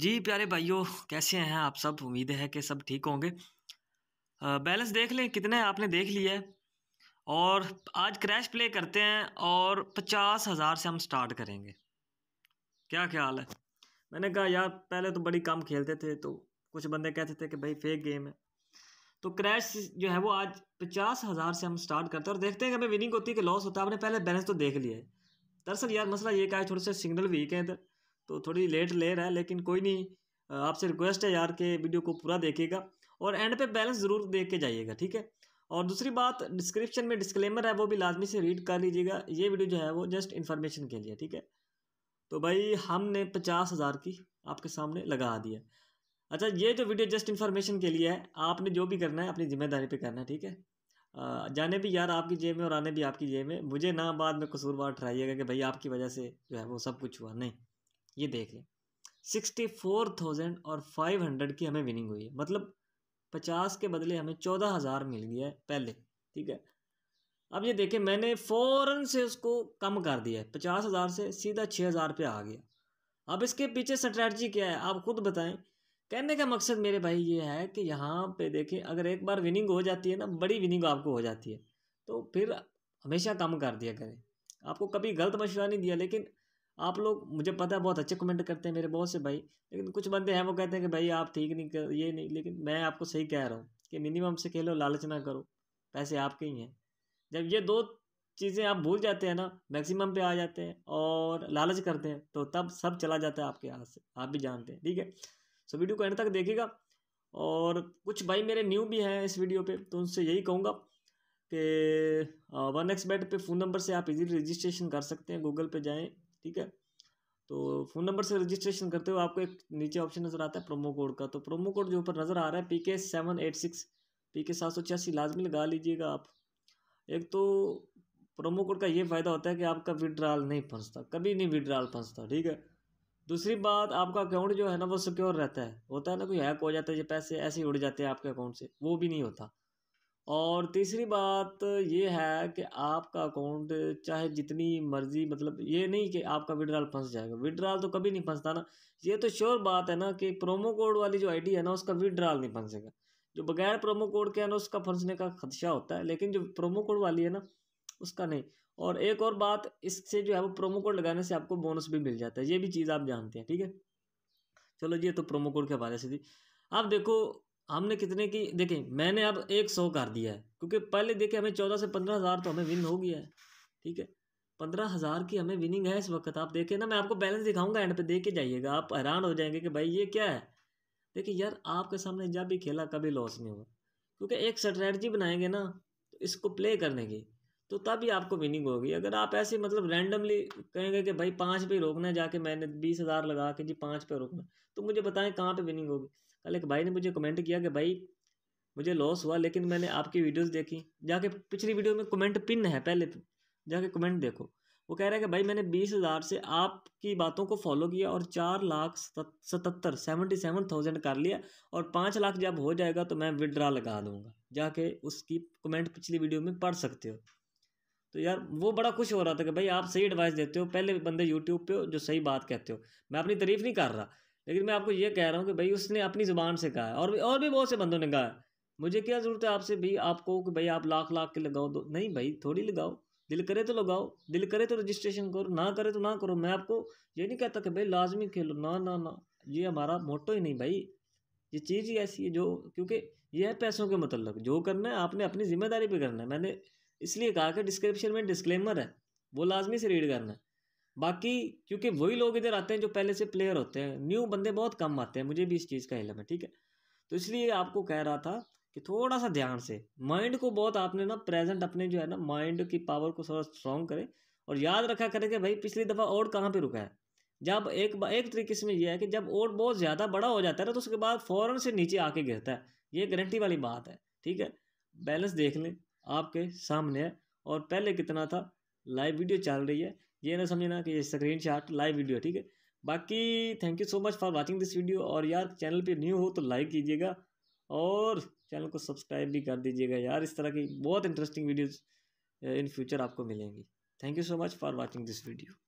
जी प्यारे भाइयों कैसे हैं आप सब उम्मीद है कि सब ठीक होंगे बैलेंस देख लें कितने आपने देख लिया है और आज क्रैश प्ले करते हैं और पचास हज़ार से हम स्टार्ट करेंगे क्या ख्याल है मैंने कहा यार पहले तो बड़ी कम खेलते थे तो कुछ बंदे कहते थे कि भाई फेक गेम है तो क्रैश जो है वो आज पचास हज़ार से हम स्टार्ट करते हैं और देखते हैं कि हमें विनिंग होती है कि लॉस होता है आपने पहले बैलेंस तो देख लिया है दरअसल यार मसला ये क्या है थोड़े से सिग्नल वीक है इधर तो थोड़ी लेट ले रहा है लेकिन कोई नहीं आपसे रिक्वेस्ट है यार के वीडियो को पूरा देखिएगा और एंड पे बैलेंस ज़रूर देख के जाइएगा ठीक है और दूसरी बात डिस्क्रिप्शन में डिस्क्लेमर है वो भी लाजमी से रीड कर लीजिएगा ये वीडियो जो है वो जस्ट इन्फॉर्मेशन के लिए ठीक है तो भाई हमने पचास हज़ार की आपके सामने लगा दिया अच्छा ये जो वीडियो जस्ट इन्फॉर्मेशन के लिए है आपने जो भी करना है अपनी जिम्मेदारी पर करना है ठीक है जाने भी यार आपकी जेब में और आने भी आपकी जेब में मुझे ना बाद में कसूरवार ठहराइएगा कि भाई आपकी वजह से जो है वो सब कुछ हुआ नहीं ये देख लें सिक्सटी फोर थाउजेंड और फाइव हंड्रेड की हमें विनिंग हुई है मतलब पचास के बदले हमें चौदह हज़ार मिल गया है पहले ठीक है अब ये देखें मैंने फ़ौरन से उसको कम कर दिया है पचास हज़ार से सीधा छः हज़ार पे आ गया अब इसके पीछे स्ट्रैटी क्या है आप खुद बताएं कहने का मकसद मेरे भाई ये है कि यहाँ पे देखें अगर एक बार विनिंग हो जाती है ना बड़ी विनिंग आपको हो जाती है तो फिर हमेशा कम कर दिया करें आपको कभी गलत मशवरा नहीं दिया लेकिन आप लोग मुझे पता है बहुत अच्छे कमेंट करते हैं मेरे बहुत से भाई लेकिन कुछ बंदे हैं वो कहते हैं कि भाई आप ठीक नहीं कर ये नहीं लेकिन मैं आपको सही कह रहा हूँ कि मिनिमम से खेलो लालच ना करो पैसे आपके ही हैं जब ये दो चीज़ें आप भूल जाते हैं ना मैक्सिमम पे आ जाते हैं और लालच करते हैं तो तब सब चला जाता है आपके हाथ से आप भी जानते हैं ठीक है सो वीडियो को एंड तक देखेगा और कुछ भाई मेरे न्यू भी हैं इस वीडियो पे तो उनसे यही कहूँगा कि वन एक्स बैट पर फ़ोन नंबर से आप इजीली रजिस्ट्रेशन कर सकते हैं गूगल पे जाएं ठीक है तो फ़ोन नंबर से रजिस्ट्रेशन करते हुए आपको एक नीचे ऑप्शन नज़र आता है प्रोमो कोड का तो प्रोमो कोड जो ऊपर नज़र आ रहा है पी के सेवन एट सिक्स पी के सात सौ छियासी लाजमी लगा लीजिएगा आप एक तो प्रोमो कोड का ये फ़ायदा होता है कि आपका विड्रॉल नहीं फंसता कभी नहीं विड्रॉल फंसता ठीक है दूसरी बात आपका अकाउंट जो है ना वो सिक्योर रहता है होता है ना कोई हैक हो जाता है जो पैसे ऐसे ही उड़ जाते हैं आपके अकाउंट से वो भी नहीं होता और तीसरी बात ये है कि आपका अकाउंट चाहे जितनी मर्ज़ी मतलब ये नहीं कि आपका विड्राल फंस जाएगा विड्राल तो कभी नहीं फंसता ना ये तो श्योर बात है ना कि प्रोमो कोड वाली जो आईडी है ना उसका विड्राल नहीं फंसेगा जो बगैर प्रोमो कोड के है ना उसका फंसने का खदशा होता है लेकिन जो प्रोमो कोड वाली है ना उसका नहीं और एक और बात इससे जो है वो प्रोमो कोड लगाने से आपको बोनस भी मिल जाता है ये भी चीज़ आप जानते हैं ठीक है चलो जी ये तो प्रोमो कोड के हवाले से थी आप देखो हमने कितने की देखें मैंने अब एक सौ कर दिया है क्योंकि पहले देखे हमें चौदह से पंद्रह हज़ार तो हमें विन हो गया है ठीक है पंद्रह हज़ार की हमें विनिंग है इस वक्त आप देखें ना मैं आपको बैलेंस दिखाऊंगा एंड पे देख के जाइएगा आप हैरान हो जाएंगे कि भाई ये क्या है देखिए यार आपके सामने जब भी खेला कभी लॉस नहीं हुआ क्योंकि एक स्ट्रेटजी बनाएंगे ना तो इसको प्ले करने की तो तभी आपको विनिंग होगी अगर आप ऐसे मतलब रैंडमली कहेंगे कि भाई पाँच पे रोकना है जाके मैंने बीस हज़ार लगा के जी पाँच पे रोकना तो मुझे बताएं कहाँ पे विनिंग होगी कल एक भाई ने मुझे कमेंट किया कि भाई मुझे लॉस हुआ लेकिन मैंने आपकी वीडियोस देखी जाके पिछली वीडियो में कमेंट पिन है पहले जाके कमेंट देखो वो कह रहा है कि भाई मैंने बीस हज़ार से आपकी बातों को फॉलो किया और चार लाख सतहत्तर सेवन थाउजेंड कर लिया और पाँच लाख जब हो जाएगा तो मैं विड्रा लगा दूँगा जाके उसकी कमेंट पिछली वीडियो में पढ़ सकते हो तो यार वो बड़ा खुश हो रहा था कि भाई आप सही एडवाइस देते हो पहले बंदे यूट्यूब पे हो जो सही बात कहते हो मैं अपनी तारीफ नहीं कर रहा लेकिन मैं आपको ये कह रहा हूँ कि भाई उसने अपनी ज़ुबान से कहा और भी और भी बहुत से बंदों ने कहा मुझे क्या ज़रूरत है आपसे भाई आपको कि भाई आप लाख लाख के लगाओ दो नहीं भाई थोड़ी लगाओ दिल करे तो लगाओ दिल करे तो रजिस्ट्रेशन करो ना करे तो ना करो मैं आपको ये नहीं कहता कि भाई लाजमी खेलो ना ना ना ये हमारा मोटो ही नहीं भाई ये चीज़ ही ऐसी है जो क्योंकि ये है पैसों के मतलब जो करना है आपने अपनी जिम्मेदारी पे करना है मैंने इसलिए कहा कि डिस्क्रिप्शन में डिस्क्लेमर है वो लाजमी से रीड करना है बाकी क्योंकि वही लोग इधर आते हैं जो पहले से प्लेयर होते हैं न्यू बंदे बहुत कम आते हैं मुझे भी इस चीज़ का हिलम है ठीक है तो इसलिए आपको कह रहा था कि थोड़ा सा ध्यान से माइंड को बहुत आपने ना प्रेजेंट अपने जो है ना माइंड की पावर को थोड़ा स्ट्रॉन्ग करें और याद रखा करें कि भाई पिछली दफ़ा और कहाँ पे रुका है जब एक एक तरीके से यह है कि जब और बहुत ज़्यादा बड़ा हो जाता है ना तो उसके बाद फ़ौरन से नीचे आके गिरता है ये गारंटी वाली बात है ठीक है बैलेंस देख लें आपके सामने है और पहले कितना था लाइव वीडियो चल रही है ये ना समझना कि ये स्क्रीन शॉट लाइव वीडियो ठीक है बाकी thank you so much for watching this video और यार चैनल पे न्यू हो तो लाइक कीजिएगा और चैनल को सब्सक्राइब भी कर दीजिएगा यार इस तरह की बहुत इंटरेस्टिंग वीडियोज़ इन फ्यूचर आपको मिलेंगी thank you so much for watching this video